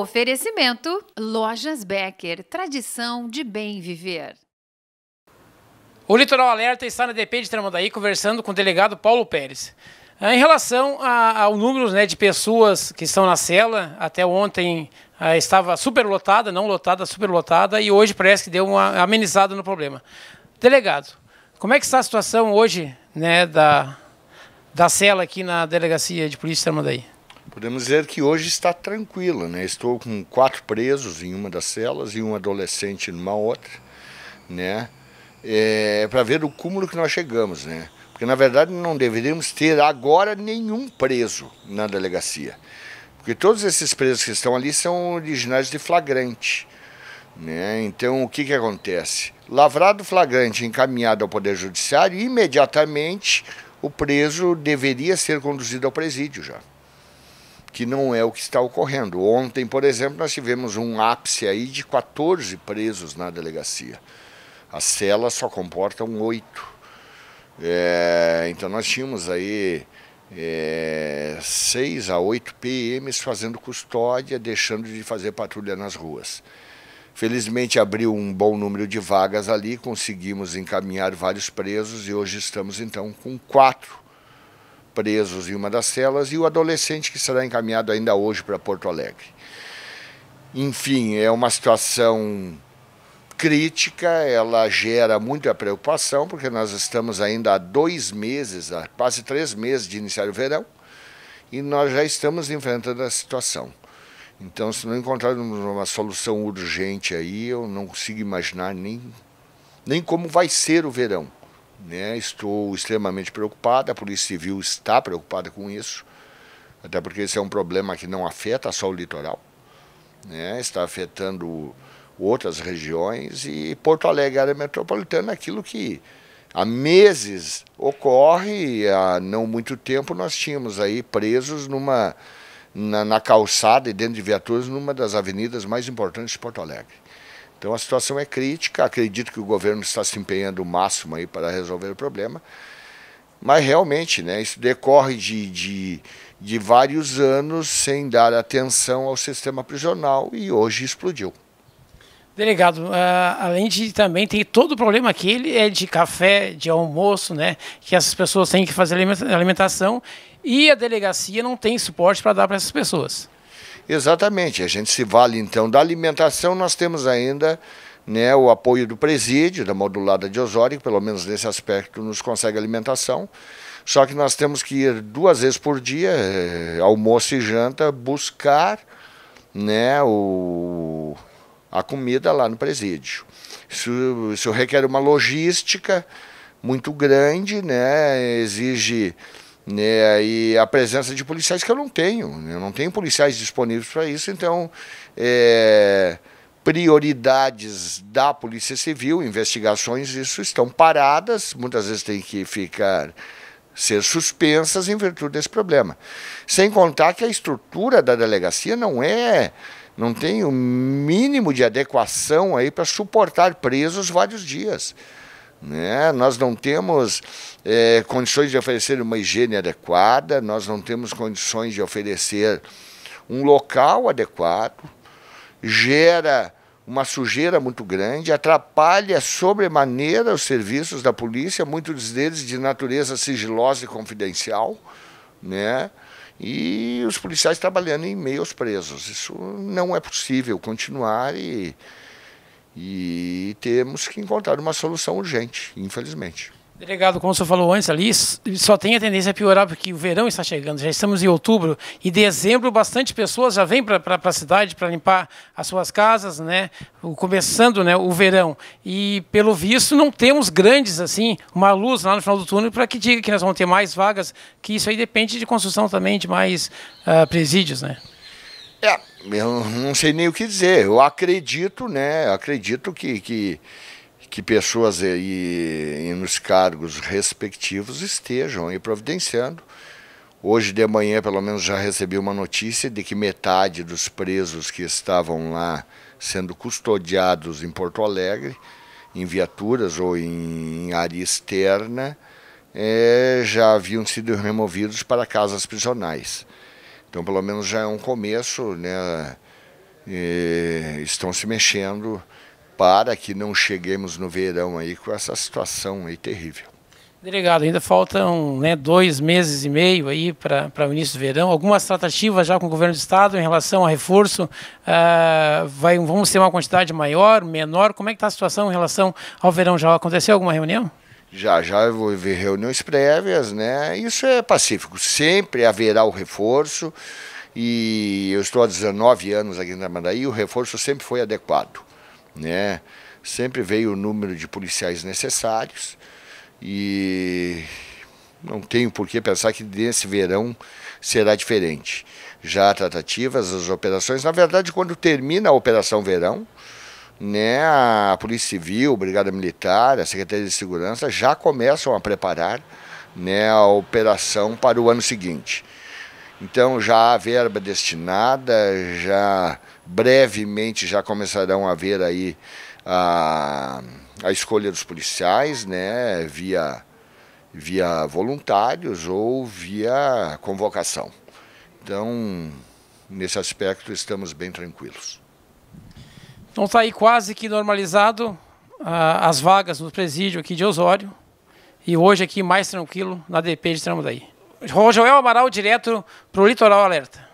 Oferecimento Lojas Becker, tradição de bem viver. O Litoral Alerta está na DP de Tramandaí conversando com o delegado Paulo Pérez. Ah, em relação ao número né, de pessoas que estão na cela, até ontem ah, estava superlotada, não lotada, superlotada, e hoje parece que deu uma amenizada no problema. Delegado, como é que está a situação hoje né, da, da cela aqui na delegacia de polícia de Tramandaí? Podemos dizer que hoje está tranquila, né? Estou com quatro presos em uma das celas e um adolescente numa outra, né? É, para ver o cúmulo que nós chegamos, né? Porque na verdade não deveríamos ter agora nenhum preso na delegacia. Porque todos esses presos que estão ali são originais de flagrante. Né? Então, o que, que acontece? Lavrado flagrante encaminhado ao Poder Judiciário, imediatamente o preso deveria ser conduzido ao presídio já que não é o que está ocorrendo. Ontem, por exemplo, nós tivemos um ápice aí de 14 presos na delegacia. As celas só comportam oito. É, então nós tínhamos aí é, seis a oito PMs fazendo custódia, deixando de fazer patrulha nas ruas. Felizmente abriu um bom número de vagas ali, conseguimos encaminhar vários presos e hoje estamos então com quatro presos em uma das celas e o adolescente que será encaminhado ainda hoje para Porto Alegre. Enfim, é uma situação crítica, ela gera muita preocupação, porque nós estamos ainda há dois meses, há quase três meses de iniciar o verão, e nós já estamos enfrentando a situação. Então, se não encontrarmos uma solução urgente aí, eu não consigo imaginar nem, nem como vai ser o verão. Né? Estou extremamente preocupada. a Polícia Civil está preocupada com isso, até porque esse é um problema que não afeta só o litoral, né? está afetando outras regiões e Porto Alegre, área metropolitana, aquilo que há meses ocorre, há não muito tempo nós tínhamos aí presos numa na, na calçada e dentro de viaturas numa das avenidas mais importantes de Porto Alegre. Então a situação é crítica, acredito que o governo está se empenhando o máximo aí para resolver o problema, mas realmente né, isso decorre de, de, de vários anos sem dar atenção ao sistema prisional e hoje explodiu. Delegado, uh, além de também tem todo o problema que ele é de café, de almoço, né? Que essas pessoas têm que fazer alimentação e a delegacia não tem suporte para dar para essas pessoas. Exatamente. A gente se vale então da alimentação, nós temos ainda né, o apoio do presídio, da modulada de Osório, que pelo menos nesse aspecto nos consegue alimentação. Só que nós temos que ir duas vezes por dia, eh, almoço e janta, buscar né, o, a comida lá no presídio. Isso, isso requer uma logística muito grande, né, exige né, e a presença de policiais que eu não tenho. Né, eu não tenho policiais disponíveis para isso, então é, prioridades da Polícia Civil, investigações, isso estão paradas, muitas vezes tem que ficar ser suspensas em virtude desse problema. Sem contar que a estrutura da delegacia não é, não tem o mínimo de adequação aí para suportar presos vários dias. Né? Nós não temos é, condições de oferecer uma higiene adequada, nós não temos condições de oferecer um local adequado, gera uma sujeira muito grande, atrapalha sobremaneira os serviços da polícia, muitos deles de natureza sigilosa e confidencial, né? e os policiais trabalhando em meio aos presos. Isso não é possível continuar e e temos que encontrar uma solução urgente, infelizmente. Delegado, como o senhor falou antes ali, só tem a tendência a piorar porque o verão está chegando. Já estamos em outubro e dezembro bastante pessoas já vêm para a cidade para limpar as suas casas, né? Começando né, o verão. E, pelo visto, não temos grandes, assim, uma luz lá no final do túnel para que diga que nós vamos ter mais vagas, que isso aí depende de construção também de mais uh, presídios, né? É, eu não sei nem o que dizer. Eu acredito, né? Acredito que, que, que pessoas aí, nos cargos respectivos estejam aí providenciando. Hoje de manhã, pelo menos, já recebi uma notícia de que metade dos presos que estavam lá sendo custodiados em Porto Alegre, em viaturas ou em, área externa, é, já haviam sido removidos para casas prisionais. Então, pelo menos já é um começo, né? E estão se mexendo para que não cheguemos no verão aí com essa situação aí terrível. Delegado, ainda faltam né, dois meses e meio aí para o início do verão. Algumas tratativas já com o governo do estado em relação ao reforço. Uh, vai, vamos ter uma quantidade maior, menor? Como é que está a situação em relação ao verão? Já aconteceu alguma reunião? já já houve reuniões prévias, né? Isso é pacífico, sempre haverá o reforço e eu estou há 19 anos aqui em e o reforço sempre foi adequado, né? Sempre veio o número de policiais necessários e não tenho por que pensar que nesse verão será diferente. Já tratativas, as operações, na verdade, quando termina a operação verão, né, a Polícia Civil, Brigada Militar, a Secretaria de Segurança já começam a preparar né, a operação para o ano seguinte. Então já há verba destinada, já brevemente já começarão a ver aí a, a escolha dos policiais, né, via, via voluntários ou via convocação. Então, nesse aspecto, estamos bem tranquilos. Então está aí quase que normalizado ah, as vagas no presídio aqui de Osório. E hoje aqui mais tranquilo na DP de daí Joel Amaral, direto para o Litoral Alerta.